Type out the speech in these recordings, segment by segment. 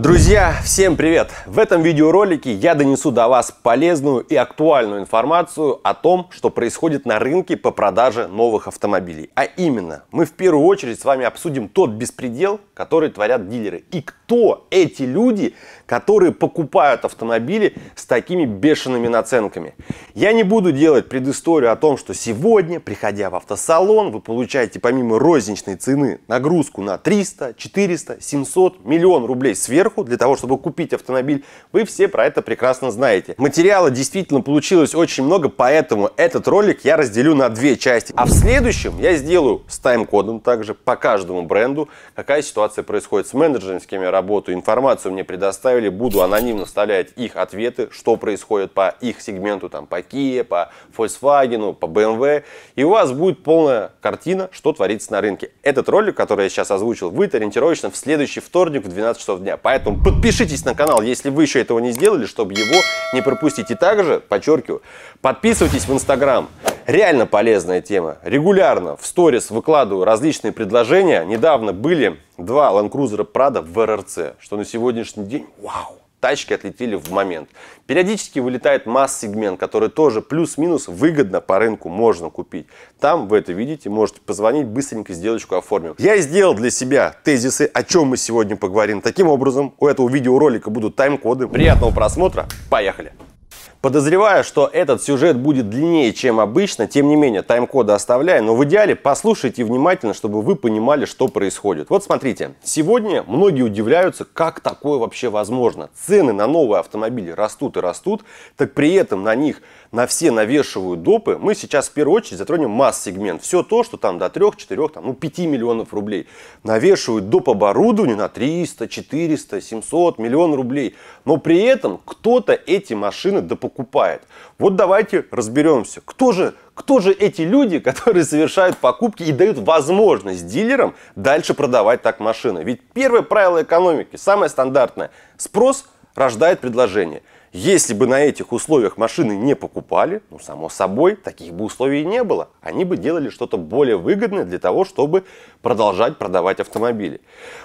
Друзья, всем привет! В этом видеоролике я донесу до вас полезную и актуальную информацию о том, что происходит на рынке по продаже новых автомобилей. А именно, мы в первую очередь с вами обсудим тот беспредел, который творят дилеры. И кто эти люди, которые покупают автомобили с такими бешеными наценками. Я не буду делать предысторию о том, что сегодня, приходя в автосалон, вы получаете помимо розничной цены нагрузку на 300, 400, 700, миллион рублей сверху, сверху для того, чтобы купить автомобиль, вы все про это прекрасно знаете. Материала действительно получилось очень много, поэтому этот ролик я разделю на две части. А в следующем я сделаю с тайм-кодом также по каждому бренду, какая ситуация происходит с менеджерами, с кем я работаю, информацию мне предоставили, буду анонимно вставлять их ответы, что происходит по их сегменту, там, по Kia, по Volkswagen, по BMW, и у вас будет полная картина, что творится на рынке. Этот ролик, который я сейчас озвучил, будет ориентировочно в следующий вторник в 12 часов дня. Поэтому Поэтому подпишитесь на канал, если вы еще этого не сделали, чтобы его не пропустить. И также, подчеркиваю, подписывайтесь в Инстаграм. Реально полезная тема. Регулярно в сторис выкладываю различные предложения. Недавно были два Land Cruiser Prado в РРЦ, что на сегодняшний день, вау, тачки отлетели в момент. Периодически вылетает масс-сегмент, который тоже плюс-минус выгодно по рынку можно купить. Там вы это видите, можете позвонить, быстренько сделочку оформим. Я сделал для себя тезисы, о чем мы сегодня поговорим. Таким образом, у этого видеоролика будут тайм-коды. Приятного просмотра, поехали! Подозреваю, что этот сюжет будет длиннее, чем обычно, тем не менее, тайм-коды оставляю, но в идеале послушайте внимательно, чтобы вы понимали, что происходит. Вот смотрите, сегодня многие удивляются, как такое вообще возможно. Цены на новые автомобили растут и растут, так при этом на них на все навешивают допы, мы сейчас в первую очередь затронем масс-сегмент. Все то, что там до 3, 4, там, ну, 5 миллионов рублей. Навешивают доп. оборудование на 300, 400, 700, миллион рублей. Но при этом кто-то эти машины допокупает. Вот давайте разберемся, кто же, кто же эти люди, которые совершают покупки и дают возможность дилерам дальше продавать так машины. Ведь первое правило экономики, самое стандартное, спрос рождает предложение – если бы на этих условиях машины не покупали, ну, само собой, таких бы условий не было. Они бы делали что-то более выгодное для того, чтобы продолжать продавать автомобили.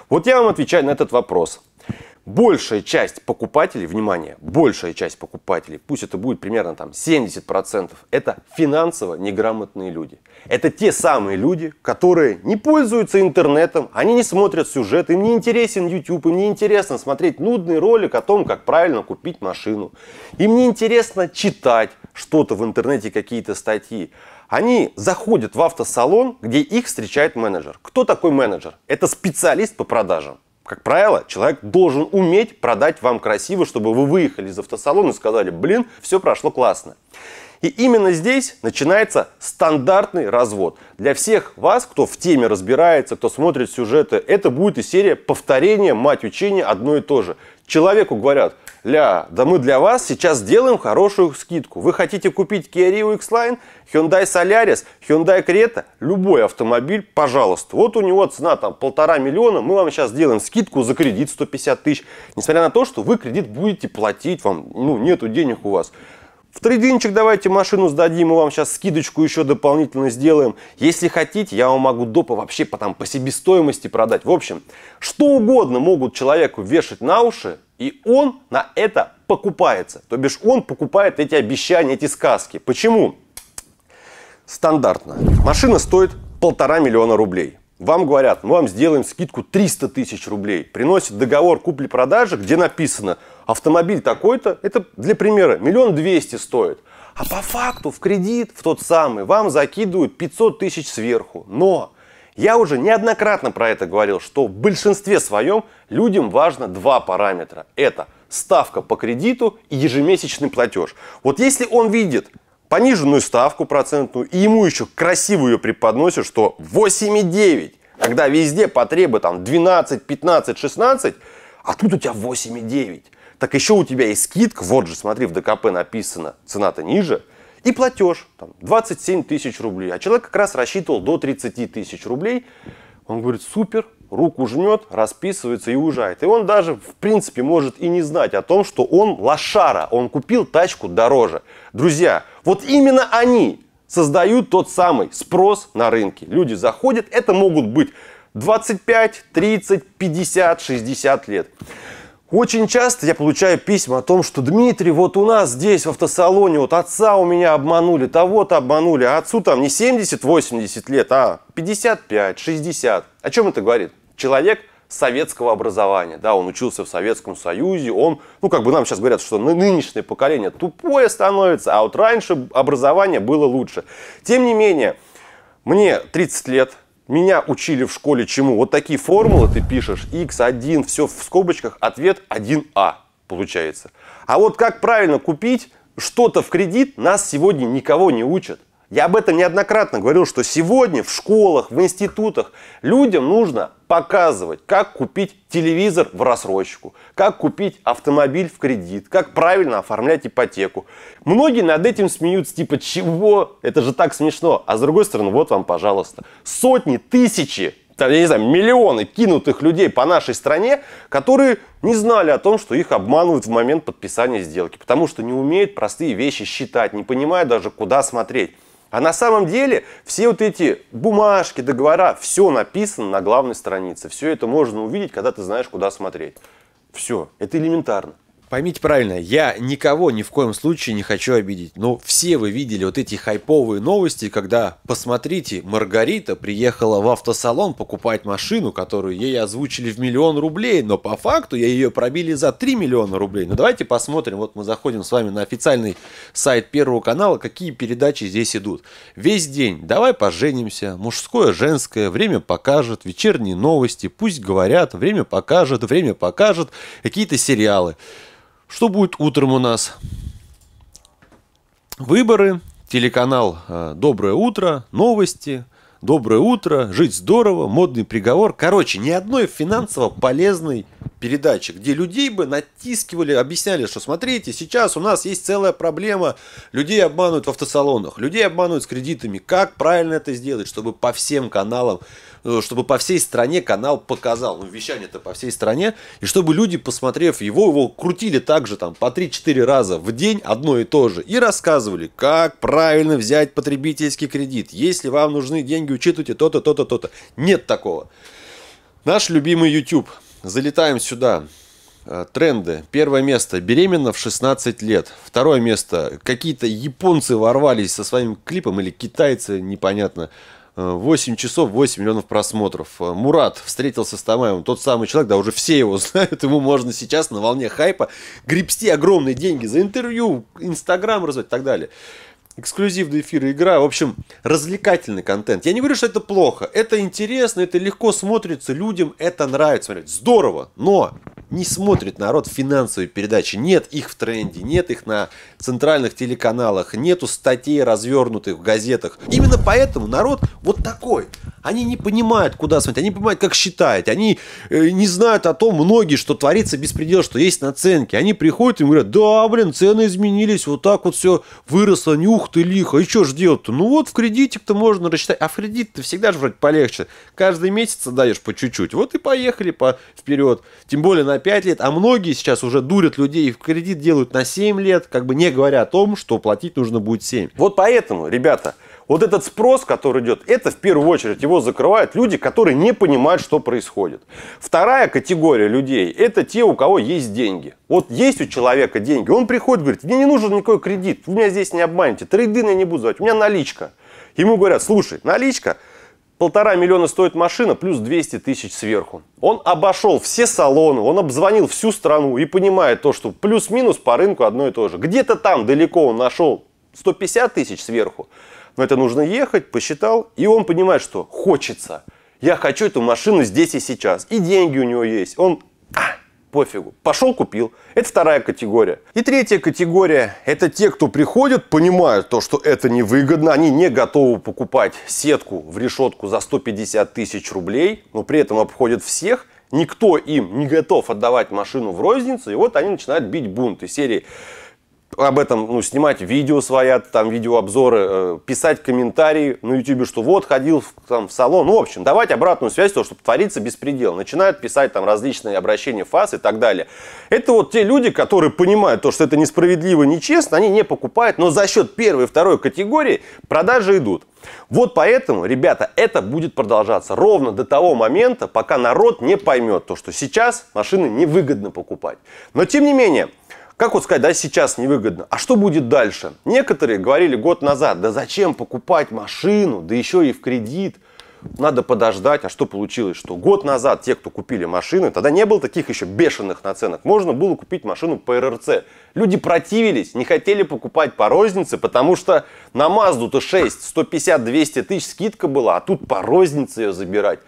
Вот я вам отвечаю на этот вопрос. Большая часть покупателей, внимание, большая часть покупателей, пусть это будет примерно там 70%, это финансово неграмотные люди. Это те самые люди, которые не пользуются интернетом, они не смотрят сюжет, им не интересен YouTube, им не интересно смотреть нудный ролик о том, как правильно купить машину. Им не интересно читать что-то в интернете, какие-то статьи. Они заходят в автосалон, где их встречает менеджер. Кто такой менеджер? Это специалист по продажам. Как правило, человек должен уметь продать вам красиво, чтобы вы выехали из автосалона и сказали, блин, все прошло классно. И именно здесь начинается стандартный развод. Для всех вас, кто в теме разбирается, кто смотрит сюжеты, это будет и серия повторения, мать учения, одно и то же. Человеку говорят, ля, да мы для вас сейчас сделаем хорошую скидку. Вы хотите купить Kia Rio X-Line, Hyundai Solaris, Hyundai Creta, любой автомобиль, пожалуйста. Вот у него цена там полтора миллиона, мы вам сейчас сделаем скидку за кредит 150 тысяч. Несмотря на то, что вы кредит будете платить, вам ну, нету денег у вас. В трейдинчик давайте машину сдадим, мы вам сейчас скидочку еще дополнительно сделаем. Если хотите, я вам могу допа вообще по, там, по себестоимости продать. В общем, что угодно могут человеку вешать на уши, и он на это покупается. То бишь он покупает эти обещания, эти сказки. Почему? Стандартно. Машина стоит полтора миллиона рублей. Вам говорят, мы вам сделаем скидку 300 тысяч рублей. Приносит договор купли-продажи, где написано, автомобиль такой-то, это для примера, миллион двести стоит. А по факту в кредит, в тот самый, вам закидывают 500 тысяч сверху. Но я уже неоднократно про это говорил, что в большинстве своем людям важно два параметра. Это ставка по кредиту и ежемесячный платеж. Вот если он видит, пониженную ставку процентную, и ему еще красиво ее преподносят, что 8,9, когда везде потребы там 12, 15, 16, а тут у тебя 8,9. Так еще у тебя и скидка, вот же, смотри, в ДКП написано, цена-то ниже, и платеж, там, 27 тысяч рублей. А человек как раз рассчитывал до 30 тысяч рублей. Он говорит, супер, руку жмет, расписывается и уезжает. И он даже, в принципе, может и не знать о том, что он лошара, он купил тачку дороже. Друзья, вот именно они создают тот самый спрос на рынке. Люди заходят, это могут быть 25, 30, 50, 60 лет. Очень часто я получаю письма о том, что Дмитрий, вот у нас здесь в автосалоне, вот отца у меня обманули, того-то обманули, а отцу там не 70-80 лет, а 55-60. О чем это говорит? Человек советского образования, да, он учился в Советском Союзе, он, ну, как бы нам сейчас говорят, что нынешнее поколение тупое становится, а вот раньше образование было лучше. Тем не менее, мне 30 лет, меня учили в школе чему? Вот такие формулы ты пишешь, x1, все в скобочках, ответ 1а получается. А вот как правильно купить что-то в кредит, нас сегодня никого не учат. Я об этом неоднократно говорил, что сегодня в школах, в институтах людям нужно показывать, как купить телевизор в рассрочку, как купить автомобиль в кредит, как правильно оформлять ипотеку. Многие над этим смеются, типа, чего? Это же так смешно. А с другой стороны, вот вам, пожалуйста, сотни, тысячи там, я не знаю, миллионы кинутых людей по нашей стране, которые не знали о том, что их обманывают в момент подписания сделки, потому что не умеют простые вещи считать, не понимая даже, куда смотреть. А на самом деле все вот эти бумажки, договора, все написано на главной странице. Все это можно увидеть, когда ты знаешь, куда смотреть. Все, это элементарно. Поймите правильно, я никого ни в коем случае не хочу обидеть, но все вы видели вот эти хайповые новости, когда, посмотрите, Маргарита приехала в автосалон покупать машину, которую ей озвучили в миллион рублей, но по факту ее пробили за 3 миллиона рублей. Но ну, давайте посмотрим, вот мы заходим с вами на официальный сайт Первого канала, какие передачи здесь идут. Весь день «Давай поженимся», «Мужское, женское», «Время покажет», «Вечерние новости», «Пусть говорят», «Время покажет», «Время покажет», какие-то сериалы. Что будет утром у нас? Выборы, телеканал э, «Доброе утро», новости, «Доброе утро», «Жить здорово», «Модный приговор». Короче, ни одной финансово полезной передачи, где людей бы натискивали, объясняли, что смотрите, сейчас у нас есть целая проблема, людей обманывают в автосалонах, людей обманывают с кредитами, как правильно это сделать, чтобы по всем каналам Э, чтобы по всей стране канал показал, ну, вещание-то по всей стране, и чтобы люди, посмотрев его, его крутили также там по 3-4 раза в день одно и то же, и рассказывали, как правильно взять потребительский кредит, если вам нужны деньги, учитывайте то-то, то-то, то-то. Нет такого. Наш любимый YouTube. Залетаем сюда. Э, тренды. Первое место. Беременна в 16 лет. Второе место. Какие-то японцы ворвались со своим клипом или китайцы, непонятно. 8 часов 8 миллионов просмотров. Э, Мурат встретился с Тамаевым, тот самый человек, да, уже все его знают, ему можно сейчас на волне хайпа гребсти огромные деньги за интервью, Инстаграм развивать и так далее. Эксклюзив до игра, в общем, развлекательный контент. Я не говорю, что это плохо, это интересно, это легко смотрится людям, это нравится, смотреть. здорово, но не смотрит народ финансовые передачи. Нет их в тренде, нет их на центральных телеканалах, нету статей развернутых в газетах. Именно поэтому народ вот такой. Они не понимают, куда смотреть, они понимают, как считать. Они э, не знают о том многие, что творится беспредел, что есть наценки. Они приходят и говорят, да, блин, цены изменились, вот так вот все выросло, нюх ты лихо, и что ж делать-то? Ну вот в кредитик-то можно рассчитать, а в кредит-то всегда же вроде полегче. Каждый месяц даешь по чуть-чуть, вот и поехали по вперед. Тем более, на на 5 лет, а многие сейчас уже дурят людей и в кредит делают на 7 лет, как бы не говоря о том, что платить нужно будет 7. Вот поэтому, ребята, вот этот спрос, который идет, это в первую очередь его закрывают люди, которые не понимают, что происходит. Вторая категория людей – это те, у кого есть деньги. Вот есть у человека деньги, он приходит, говорит, мне не нужен никакой кредит, вы меня здесь не обманете, трейдин я не буду звать, у меня наличка. Ему говорят, слушай, наличка – Полтора миллиона стоит машина, плюс 200 тысяч сверху. Он обошел все салоны, он обзвонил всю страну и понимает то, что плюс-минус по рынку одно и то же. Где-то там далеко он нашел 150 тысяч сверху, но это нужно ехать, посчитал, и он понимает, что хочется. Я хочу эту машину здесь и сейчас. И деньги у него есть. Он а, пофигу. Пошел, купил. Это вторая категория. И третья категория – это те, кто приходят, понимают то, что это невыгодно, они не готовы покупать сетку в решетку за 150 тысяч рублей, но при этом обходят всех, никто им не готов отдавать машину в розницу, и вот они начинают бить бунт из серии об этом ну, снимать видео свои там видеообзоры, э, писать комментарии на YouTube, что вот ходил в, там, в салон. Ну, в общем, давать обратную связь, то, чтобы творится беспредел. Начинают писать там различные обращения фас и так далее. Это вот те люди, которые понимают то, что это несправедливо, нечестно, они не покупают, но за счет первой и второй категории продажи идут. Вот поэтому, ребята, это будет продолжаться ровно до того момента, пока народ не поймет то, что сейчас машины невыгодно покупать. Но тем не менее, как вот сказать, да, сейчас невыгодно, а что будет дальше? Некоторые говорили год назад, да зачем покупать машину, да еще и в кредит, надо подождать. А что получилось, что год назад те, кто купили машины, тогда не было таких еще бешеных наценок. Можно было купить машину по РРЦ. Люди противились, не хотели покупать по рознице, потому что на Мазду-то 6, 150-200 тысяч скидка была, а тут по рознице ее забирать.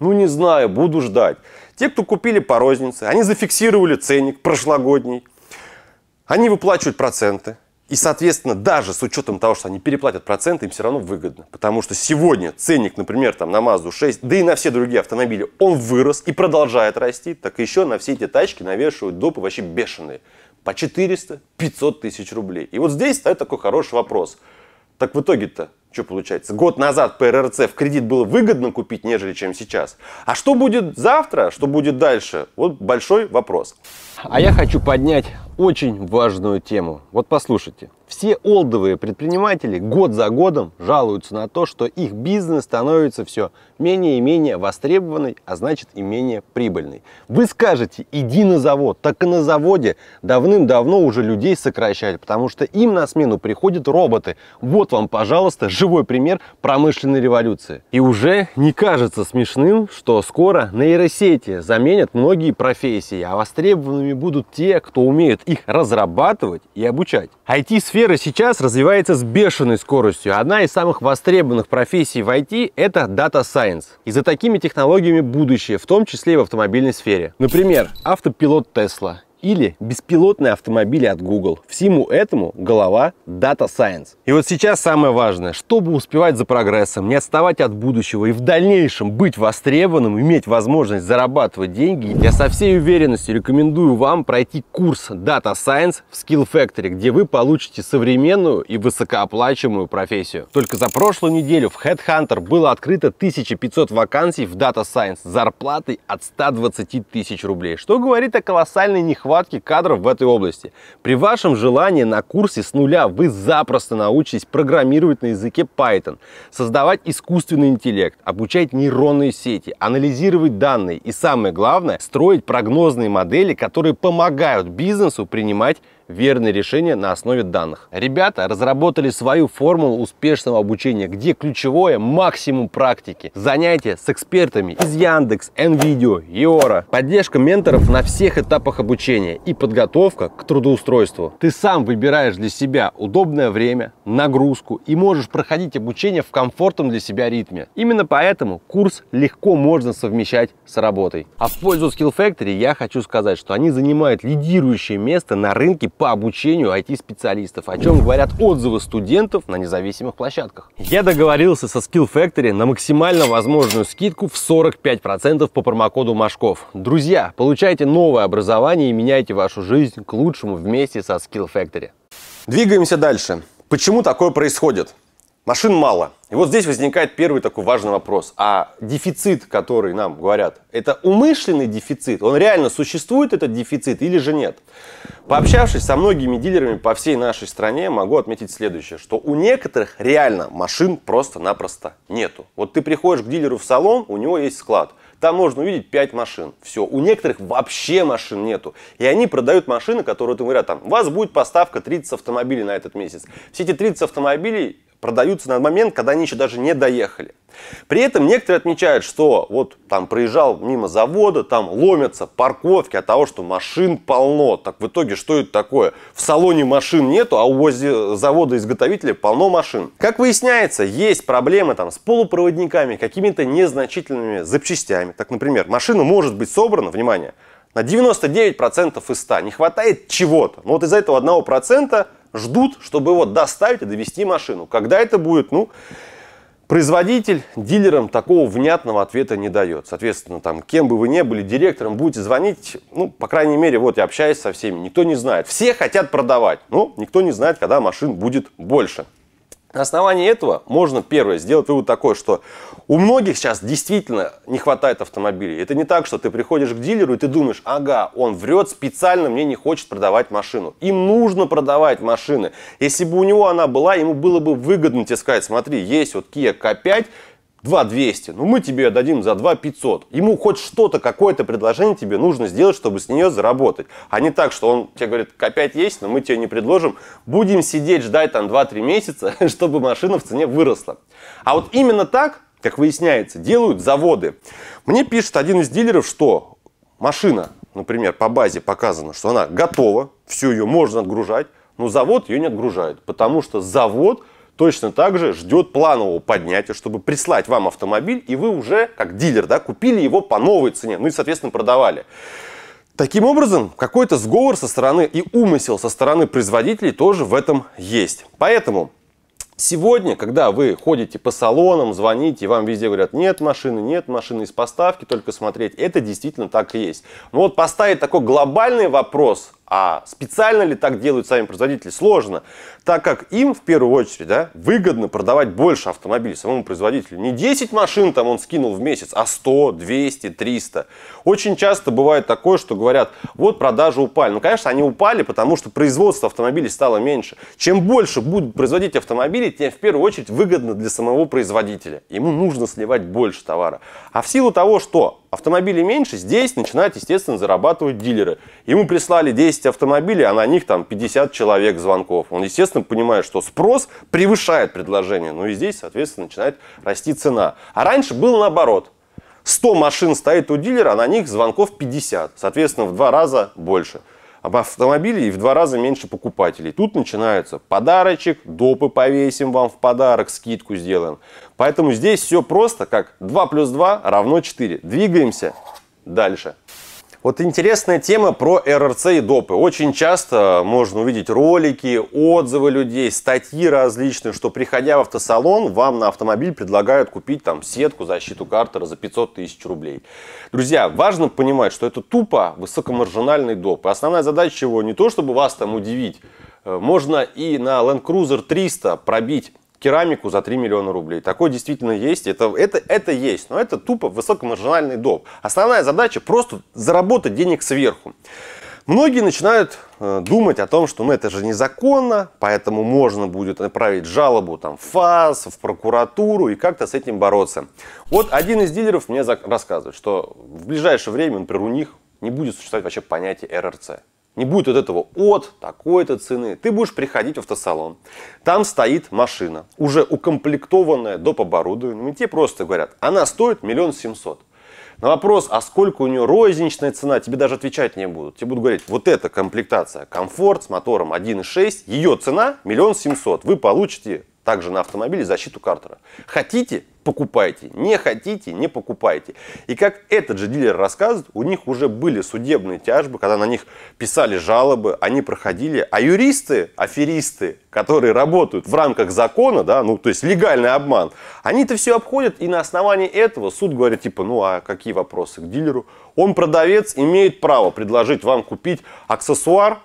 Ну не знаю, буду ждать. Те, кто купили по рознице, они зафиксировали ценник прошлогодний. Они выплачивают проценты. И, соответственно, даже с учетом того, что они переплатят проценты, им все равно выгодно. Потому что сегодня ценник, например, там, на Mazda 6, да и на все другие автомобили, он вырос и продолжает расти. Так еще на все эти тачки навешивают допы вообще бешеные. По 400-500 тысяч рублей. И вот здесь стоит такой хороший вопрос. Так в итоге-то что получается? Год назад по РРЦ в кредит было выгодно купить, нежели чем сейчас. А что будет завтра, что будет дальше? Вот большой вопрос. А я хочу поднять очень важную тему. Вот послушайте. Все олдовые предприниматели год за годом жалуются на то, что их бизнес становится все менее и менее востребованный, а значит и менее прибыльный. Вы скажете, иди на завод, так и на заводе давным-давно уже людей сокращали, потому что им на смену приходят роботы. Вот вам, пожалуйста, живой пример промышленной революции. И уже не кажется смешным, что скоро нейросети заменят многие профессии, а востребованными будут те, кто умеет их разрабатывать и обучать. IT-сфера Сфера сейчас развивается с бешеной скоростью. Одна из самых востребованных профессий в IT – это Data Science. И за такими технологиями будущее, в том числе и в автомобильной сфере. Например, автопилот Tesla или беспилотные автомобили от Google. Всему этому голова Data Science. И вот сейчас самое важное, чтобы успевать за прогрессом, не отставать от будущего и в дальнейшем быть востребованным, иметь возможность зарабатывать деньги, я со всей уверенностью рекомендую вам пройти курс Data Science в Skill Factory, где вы получите современную и высокооплачиваемую профессию. Только за прошлую неделю в Headhunter было открыто 1500 вакансий в Data Science с зарплатой от 120 тысяч рублей, что говорит о колоссальной нехватке нехватки кадров в этой области. При вашем желании на курсе с нуля вы запросто научитесь программировать на языке Python, создавать искусственный интеллект, обучать нейронные сети, анализировать данные и, самое главное, строить прогнозные модели, которые помогают бизнесу принимать верные решения на основе данных. Ребята разработали свою формулу успешного обучения, где ключевое максимум практики. Занятия с экспертами из Яндекс, NVideo, Йора. Поддержка менторов на всех этапах обучения и подготовка к трудоустройству. Ты сам выбираешь для себя удобное время, нагрузку и можешь проходить обучение в комфортном для себя ритме. Именно поэтому курс легко можно совмещать с работой. А в пользу Skill Factory я хочу сказать, что они занимают лидирующее место на рынке по обучению IT-специалистов, о чем говорят отзывы студентов на независимых площадках. Я договорился со Skill Factory на максимально возможную скидку в 45% по промокоду Машков. Друзья, получайте новое образование и меняйте вашу жизнь к лучшему вместе со Skill Factory. Двигаемся дальше. Почему такое происходит? Машин мало. И вот здесь возникает первый такой важный вопрос. А дефицит, который нам говорят, это умышленный дефицит? Он реально существует, этот дефицит, или же нет? Пообщавшись со многими дилерами по всей нашей стране, могу отметить следующее, что у некоторых реально машин просто-напросто нету. Вот ты приходишь к дилеру в салон, у него есть склад. Там можно увидеть 5 машин. Все. У некоторых вообще машин нету. И они продают машины, которые ты говорят, там, у вас будет поставка 30 автомобилей на этот месяц. Все эти 30 автомобилей продаются на момент, когда они еще даже не доехали. При этом некоторые отмечают, что вот там проезжал мимо завода, там ломятся парковки от того, что машин полно. Так в итоге что это такое? В салоне машин нету, а у завода-изготовителя полно машин. Как выясняется, есть проблемы там с полупроводниками, какими-то незначительными запчастями. Так, например, машина может быть собрана, внимание, на 99% из 100. Не хватает чего-то. Но ну, вот из за этого 1% ждут, чтобы вот доставить и довести машину. Когда это будет, ну, производитель дилерам такого внятного ответа не дает. Соответственно, там, кем бы вы ни были, директором, будете звонить, ну, по крайней мере, вот я общаюсь со всеми, никто не знает. Все хотят продавать, но никто не знает, когда машин будет больше. На основании этого можно, первое, сделать вывод такой, что у многих сейчас действительно не хватает автомобилей. Это не так, что ты приходишь к дилеру и ты думаешь, ага, он врет специально, мне не хочет продавать машину. Им нужно продавать машины. Если бы у него она была, ему было бы выгодно тебе сказать, смотри, есть вот Kia K5, 2200, ну мы тебе дадим за 2500. Ему хоть что-то, какое-то предложение тебе нужно сделать, чтобы с нее заработать. А не так, что он тебе говорит, копять есть, но мы тебе не предложим. Будем сидеть, ждать там 2-3 месяца, чтобы машина в цене выросла. А вот именно так, как выясняется, делают заводы. Мне пишет один из дилеров, что машина, например, по базе показано, что она готова, всю ее можно отгружать, но завод ее не отгружает, потому что завод – точно так же ждет планового поднятия, чтобы прислать вам автомобиль, и вы уже, как дилер, да, купили его по новой цене, ну и, соответственно, продавали. Таким образом, какой-то сговор со стороны и умысел со стороны производителей тоже в этом есть. Поэтому Сегодня, когда вы ходите по салонам, звоните, вам везде говорят, нет машины, нет машины из поставки, только смотреть, это действительно так и есть. Но вот поставить такой глобальный вопрос а специально ли так делают сами производители? Сложно, так как им в первую очередь да, выгодно продавать больше автомобилей самому производителю. Не 10 машин там он скинул в месяц, а 100, 200, 300. Очень часто бывает такое, что говорят, вот продажи упали. Ну, конечно, они упали, потому что производство автомобилей стало меньше. Чем больше будут производить автомобили, тем в первую очередь выгодно для самого производителя. Ему нужно сливать больше товара. А в силу того, что автомобилей меньше, здесь начинают, естественно, зарабатывать дилеры. Ему прислали 10 автомобилей, а на них там 50 человек звонков. Он, естественно, понимает, что спрос превышает предложение. Ну и здесь, соответственно, начинает расти цена. А раньше было наоборот. 100 машин стоит у дилера, а на них звонков 50. Соответственно, в два раза больше об автомобиле и в два раза меньше покупателей. Тут начинается подарочек, допы повесим вам в подарок, скидку сделаем. Поэтому здесь все просто, как 2 плюс 2 равно 4. Двигаемся дальше. Вот интересная тема про РРЦ и допы. Очень часто можно увидеть ролики, отзывы людей, статьи различные, что приходя в автосалон, вам на автомобиль предлагают купить там сетку, защиту картера за 500 тысяч рублей. Друзья, важно понимать, что это тупо высокомаржинальный доп. основная задача его не то, чтобы вас там удивить, э, можно и на Land Cruiser 300 пробить керамику за 3 миллиона рублей. Такое действительно есть, это, это, это есть, но это тупо высокомаржинальный доп. Основная задача просто заработать денег сверху. Многие начинают э, думать о том, что ну это же незаконно, поэтому можно будет направить жалобу там, в ФАС, в прокуратуру и как-то с этим бороться. Вот один из дилеров мне рассказывает, что в ближайшее время, например, у них не будет существовать вообще понятия РРЦ. Не будет вот этого от такой-то цены. Ты будешь приходить в автосалон. Там стоит машина, уже укомплектованная доп. оборудованием. И тебе просто говорят, она стоит миллион семьсот. На вопрос, а сколько у нее розничная цена, тебе даже отвечать не будут. Тебе будут говорить, вот эта комплектация, комфорт с мотором 1.6, ее цена миллион семьсот. Вы получите также на автомобиле защиту картера. Хотите, покупайте. Не хотите, не покупайте. И как этот же дилер рассказывает, у них уже были судебные тяжбы, когда на них писали жалобы, они проходили. А юристы, аферисты, которые работают в рамках закона, да, ну, то есть легальный обман, они это все обходят, и на основании этого суд говорит, типа, ну, а какие вопросы к дилеру? Он, продавец, имеет право предложить вам купить аксессуар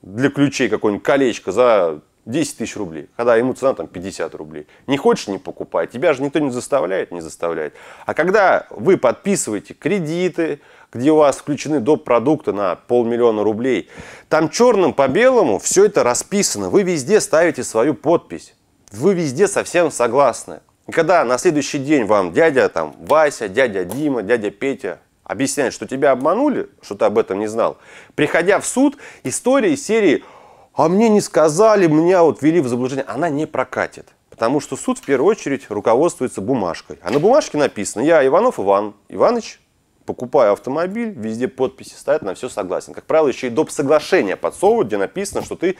для ключей, какое-нибудь колечко за 10 тысяч рублей, когда ему цена там 50 рублей. Не хочешь, не покупай. Тебя же никто не заставляет, не заставляет. А когда вы подписываете кредиты, где у вас включены доп. продукты на полмиллиона рублей, там черным по белому все это расписано. Вы везде ставите свою подпись. Вы везде совсем согласны. И когда на следующий день вам дядя там Вася, дядя Дима, дядя Петя объясняет, что тебя обманули, что ты об этом не знал, приходя в суд, история истории серии – а мне не сказали, меня вот ввели в заблуждение, она не прокатит. Потому что суд в первую очередь руководствуется бумажкой. А на бумажке написано, я Иванов Иван Иваныч, покупаю автомобиль, везде подписи стоят, на все согласен. Как правило, еще и доп. соглашения подсовывают, где написано, что ты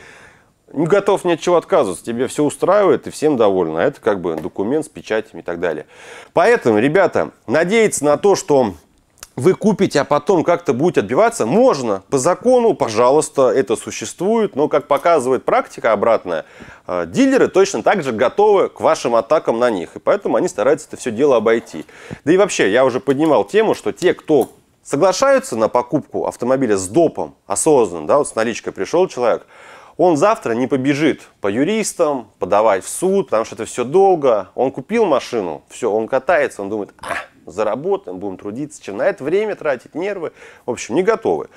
не готов ни от чего отказываться, тебе все устраивает и всем довольна. А это как бы документ с печатями и так далее. Поэтому, ребята, надеяться на то, что вы купите, а потом как-то будете отбиваться, можно. По закону, пожалуйста, это существует. Но, как показывает практика обратная, э, дилеры точно так же готовы к вашим атакам на них. И поэтому они стараются это все дело обойти. Да и вообще, я уже поднимал тему, что те, кто соглашаются на покупку автомобиля с допом, осознанно, да, вот с наличкой пришел человек, он завтра не побежит по юристам подавать в суд, потому что это все долго. Он купил машину, все, он катается, он думает, а, заработаем, будем трудиться, чем на это время тратить нервы. В общем, не готовы.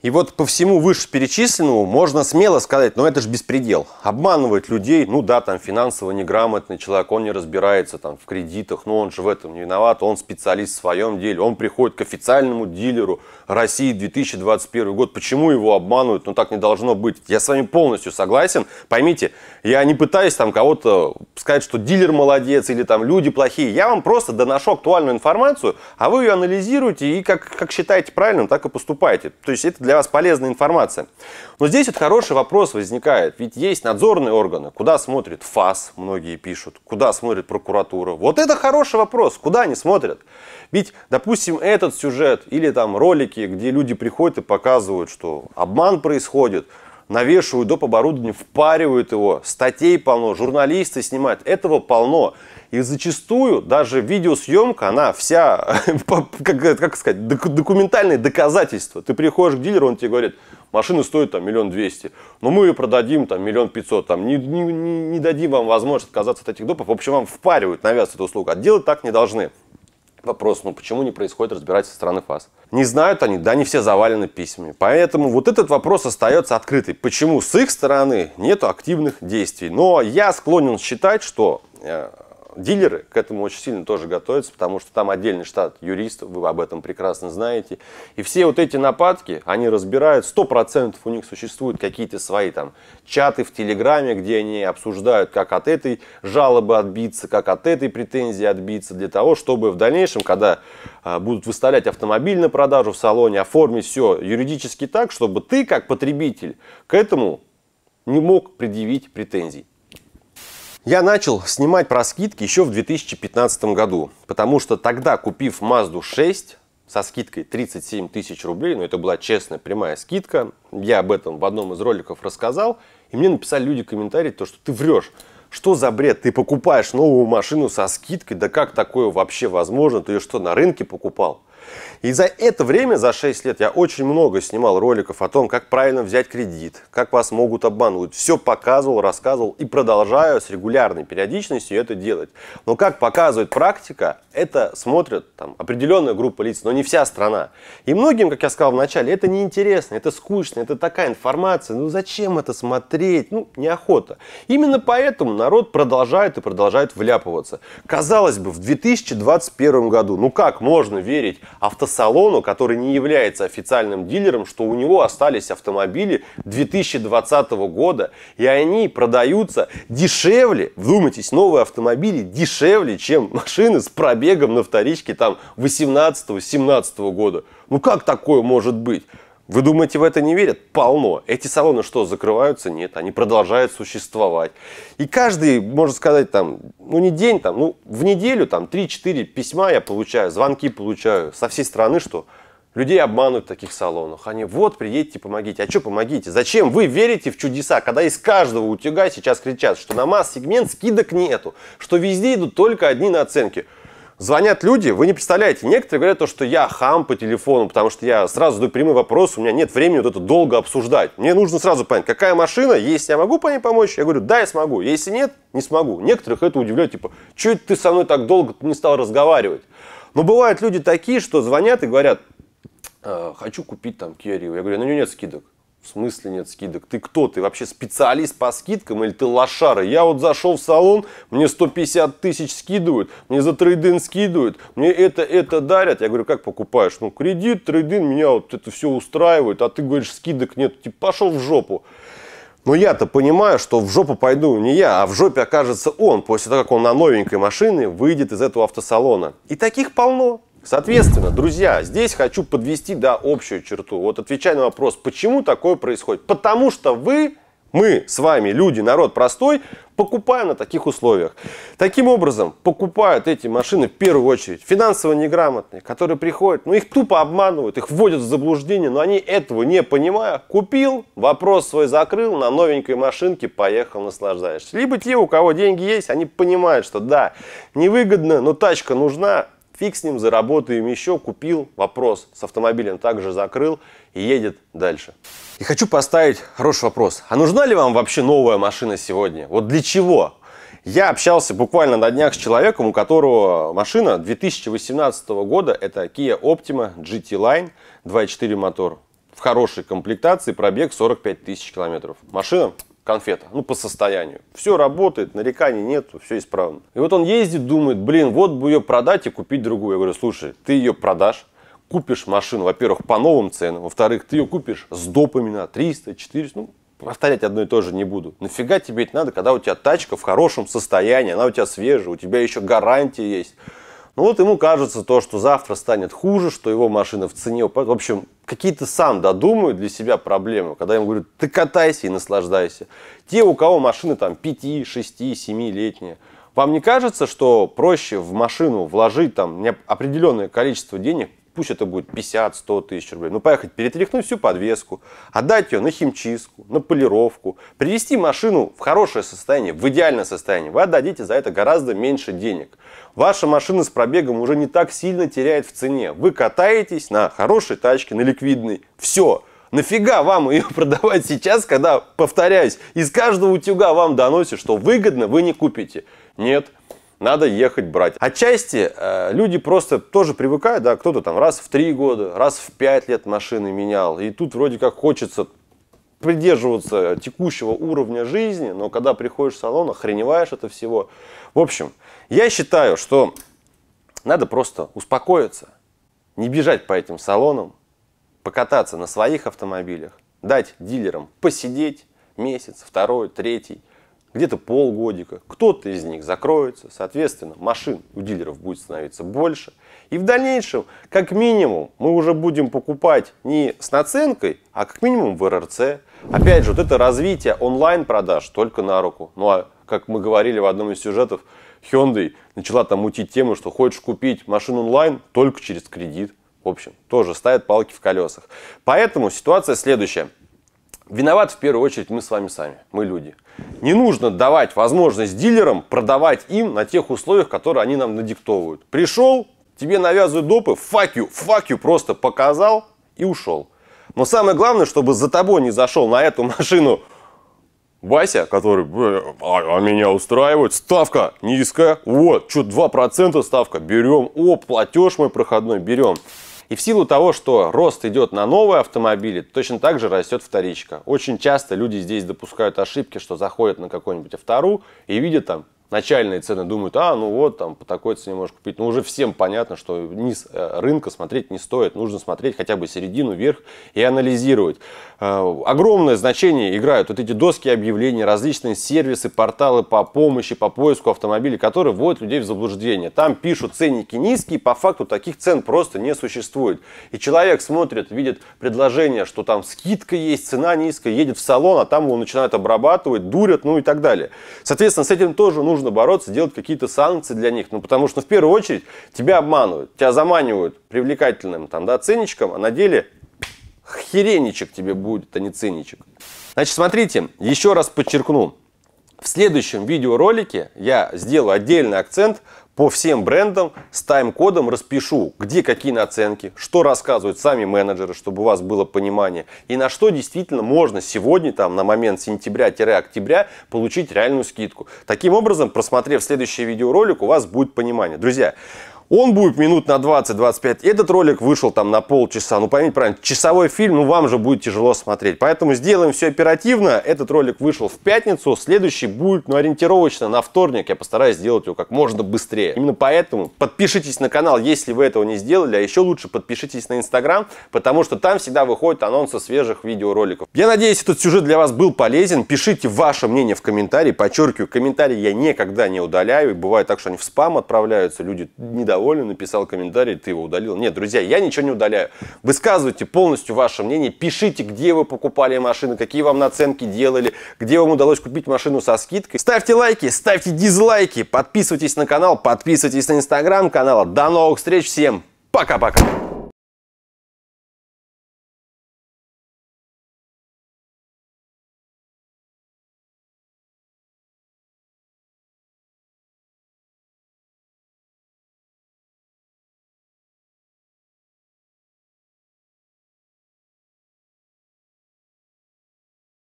И вот по всему вышеперечисленному можно смело сказать, ну это же беспредел. Обманывать людей, ну да, там финансово неграмотный человек, он не разбирается там в кредитах, но ну, он же в этом не виноват, он специалист в своем деле, он приходит к официальному дилеру России 2021 год. Почему его обманывают? Ну так не должно быть. Я с вами полностью согласен. Поймите, я не пытаюсь там кого-то сказать, что дилер молодец или там люди плохие. Я вам просто доношу актуальную информацию, а вы ее анализируете и как, как считаете правильным, так и поступаете. То есть это для вас полезная информация. Но здесь вот хороший вопрос возникает. Ведь есть надзорные органы, куда смотрит ФАС, многие пишут, куда смотрит прокуратура. Вот это хороший вопрос, куда они смотрят. Ведь, допустим, этот сюжет или там ролики, где люди приходят и показывают, что обман происходит – навешивают доп. оборудование, впаривают его, статей полно, журналисты снимают, этого полно. И зачастую даже видеосъемка, она вся, как, как сказать, документальное доказательство. Ты приходишь к дилеру, он тебе говорит, машина стоит там миллион двести, но мы ее продадим там миллион пятьсот, там не, не, не дадим вам возможность отказаться от этих допов. В общем, вам впаривают, навязывают эту услугу, а делать так не должны. Вопрос, ну почему не происходит разбирательство со стороны ФАС? Не знают они, да не все завалены письмами. Поэтому вот этот вопрос остается открытый. Почему с их стороны нет активных действий? Но ну, а я склонен считать, что э, Дилеры к этому очень сильно тоже готовятся, потому что там отдельный штат юристов, вы об этом прекрасно знаете. И все вот эти нападки, они разбирают, 100% у них существуют какие-то свои там чаты в Телеграме, где они обсуждают, как от этой жалобы отбиться, как от этой претензии отбиться, для того, чтобы в дальнейшем, когда а, будут выставлять автомобиль на продажу в салоне, оформить все юридически так, чтобы ты, как потребитель, к этому не мог предъявить претензий. Я начал снимать про скидки еще в 2015 году, потому что тогда, купив Mazda 6 со скидкой 37 тысяч рублей, но ну, это была честная прямая скидка, я об этом в одном из роликов рассказал, и мне написали люди комментарии, то, что ты врешь. Что за бред? Ты покупаешь новую машину со скидкой? Да как такое вообще возможно? Ты ее что, на рынке покупал? И за это время, за 6 лет, я очень много снимал роликов о том, как правильно взять кредит, как вас могут обмануть. Все показывал, рассказывал и продолжаю с регулярной периодичностью это делать. Но как показывает практика, это смотрят там, определенная группа лиц, но не вся страна. И многим, как я сказал в начале, это неинтересно, это скучно, это такая информация, ну зачем это смотреть, ну неохота. Именно поэтому народ продолжает и продолжает вляпываться. Казалось бы, в 2021 году, ну как можно верить автосалону, который не является официальным дилером, что у него остались автомобили 2020 года, и они продаются дешевле, вдумайтесь, новые автомобили дешевле, чем машины с пробегом на вторичке там 18-17 года. Ну как такое может быть? Вы думаете, в это не верят? Полно. Эти салоны что, закрываются? Нет, они продолжают существовать. И каждый, может сказать, там, ну не день, там, ну в неделю там 3-4 письма я получаю, звонки получаю со всей страны, что людей обманывают в таких салонах. Они, вот, приедете, помогите. А что помогите? Зачем вы верите в чудеса, когда из каждого утюга сейчас кричат, что на масс-сегмент скидок нету, что везде идут только одни наценки? На Звонят люди, вы не представляете, некоторые говорят то, что я хам по телефону, потому что я сразу задаю прямой вопрос, у меня нет времени вот это долго обсуждать. Мне нужно сразу понять, какая машина, если я могу по ней помочь, я говорю, да, я смогу, если нет, не смогу. Некоторых это удивляет, типа, что это ты со мной так долго не стал разговаривать? Но бывают люди такие, что звонят и говорят, «Э, хочу купить там Керри. Я говорю, на «Ну, у нее нет скидок. В смысле нет скидок? Ты кто? Ты вообще специалист по скидкам или ты лошара? Я вот зашел в салон, мне 150 тысяч скидывают, мне за трейдин скидывают, мне это, это дарят. Я говорю, как покупаешь? Ну, кредит, трейдин, меня вот это все устраивает, а ты говоришь, скидок нет. Типа, пошел в жопу. Но я-то понимаю, что в жопу пойду не я, а в жопе окажется он, после того, как он на новенькой машине выйдет из этого автосалона. И таких полно. Соответственно, друзья, здесь хочу подвести да, общую черту. Вот отвечая на вопрос, почему такое происходит? Потому что вы, мы с вами, люди, народ простой, покупаем на таких условиях. Таким образом, покупают эти машины в первую очередь финансово неграмотные, которые приходят, ну их тупо обманывают, их вводят в заблуждение, но они этого не понимая, купил, вопрос свой закрыл, на новенькой машинке поехал, наслаждаешься. Либо те, у кого деньги есть, они понимают, что да, невыгодно, но тачка нужна, Фиг с ним, заработаем еще, купил, вопрос с автомобилем также закрыл и едет дальше. И хочу поставить хороший вопрос. А нужна ли вам вообще новая машина сегодня? Вот для чего? Я общался буквально на днях с человеком, у которого машина 2018 года. Это Kia Optima GT Line 2.4 мотор. В хорошей комплектации, пробег 45 тысяч километров. Машина конфета, ну, по состоянию. Все работает, нареканий нет, все исправно. И вот он ездит, думает, блин, вот бы ее продать и купить другую. Я говорю, слушай, ты ее продашь, купишь машину, во-первых, по новым ценам, во-вторых, ты ее купишь с допами на 300, 400, ну, повторять одно и то же не буду. Нафига тебе это надо, когда у тебя тачка в хорошем состоянии, она у тебя свежая, у тебя еще гарантия есть. Ну вот ему кажется то, что завтра станет хуже, что его машина в цене упадет. В общем, какие-то сам додумают для себя проблемы, когда ему говорят, ты катайся и наслаждайся. Те, у кого машины там 5, 6, 7 летние, вам не кажется, что проще в машину вложить там определенное количество денег, пусть это будет 50-100 тысяч рублей, Но ну, поехать перетряхнуть всю подвеску, отдать ее на химчистку, на полировку, привести машину в хорошее состояние, в идеальное состояние, вы отдадите за это гораздо меньше денег. Ваша машина с пробегом уже не так сильно теряет в цене. Вы катаетесь на хорошей тачке, на ликвидной. Все. Нафига вам ее продавать сейчас, когда, повторяюсь, из каждого утюга вам доносит, что выгодно вы не купите? Нет надо ехать брать. Отчасти э, люди просто тоже привыкают, да, кто-то там раз в три года, раз в пять лет машины менял, и тут вроде как хочется придерживаться текущего уровня жизни, но когда приходишь в салон, охреневаешь это всего. В общем, я считаю, что надо просто успокоиться, не бежать по этим салонам, покататься на своих автомобилях, дать дилерам посидеть месяц, второй, третий, где-то полгодика. Кто-то из них закроется, соответственно, машин у дилеров будет становиться больше. И в дальнейшем, как минимум, мы уже будем покупать не с наценкой, а как минимум в РРЦ. Опять же, вот это развитие онлайн-продаж только на руку. Ну а как мы говорили в одном из сюжетов, Hyundai начала там мутить тему, что хочешь купить машину онлайн только через кредит. В общем, тоже ставят палки в колесах. Поэтому ситуация следующая. Виноват в первую очередь мы с вами сами, мы люди. Не нужно давать возможность дилерам продавать им на тех условиях, которые они нам надиктовывают. Пришел, тебе навязывают допы, факью, факью просто показал и ушел. Но самое главное, чтобы за тобой не зашел на эту машину Вася, который, «Э, а, а меня устраивает, ставка низкая, вот, что 2% ставка, берем, о, платеж мой проходной, берем. И в силу того, что рост идет на новые автомобили, точно так же растет вторичка. Очень часто люди здесь допускают ошибки, что заходят на какой-нибудь автору и видят там начальные цены думают, а, ну вот, там, по такой цене можешь купить. Но ну, уже всем понятно, что низ э, рынка смотреть не стоит. Нужно смотреть хотя бы середину, вверх и анализировать. Э, огромное значение играют вот эти доски объявлений, различные сервисы, порталы по помощи, по поиску автомобилей, которые вводят людей в заблуждение. Там пишут ценники низкие, по факту таких цен просто не существует. И человек смотрит, видит предложение, что там скидка есть, цена низкая, едет в салон, а там его начинают обрабатывать, дурят, ну и так далее. Соответственно, с этим тоже нужно нужно бороться, делать какие-то санкции для них. Ну, потому что, в первую очередь, тебя обманывают, тебя заманивают привлекательным там, да, ценничком, а на деле хереничек тебе будет, а не ценничек. Значит, смотрите, еще раз подчеркну. В следующем видеоролике я сделаю отдельный акцент по всем брендам с тайм-кодом распишу, где какие наценки, что рассказывают сами менеджеры, чтобы у вас было понимание, и на что действительно можно сегодня, там, на момент сентября-октября, получить реальную скидку. Таким образом, просмотрев следующий видеоролик, у вас будет понимание. Друзья, он будет минут на 20-25. Этот ролик вышел там на полчаса. Ну, поймите правильно, часовой фильм, ну, вам же будет тяжело смотреть. Поэтому сделаем все оперативно. Этот ролик вышел в пятницу. Следующий будет, ну, ориентировочно на вторник. Я постараюсь сделать его как можно быстрее. Именно поэтому подпишитесь на канал, если вы этого не сделали. А еще лучше подпишитесь на Инстаграм, потому что там всегда выходят анонсы свежих видеороликов. Я надеюсь, этот сюжет для вас был полезен. Пишите ваше мнение в комментарии. Подчеркиваю, комментарии я никогда не удаляю. Бывает так, что они в спам отправляются, люди недовольны недоволен, написал комментарий, ты его удалил. Нет, друзья, я ничего не удаляю. Высказывайте полностью ваше мнение, пишите, где вы покупали машины, какие вам наценки делали, где вам удалось купить машину со скидкой. Ставьте лайки, ставьте дизлайки, подписывайтесь на канал, подписывайтесь на инстаграм канала. До новых встреч, всем пока-пока!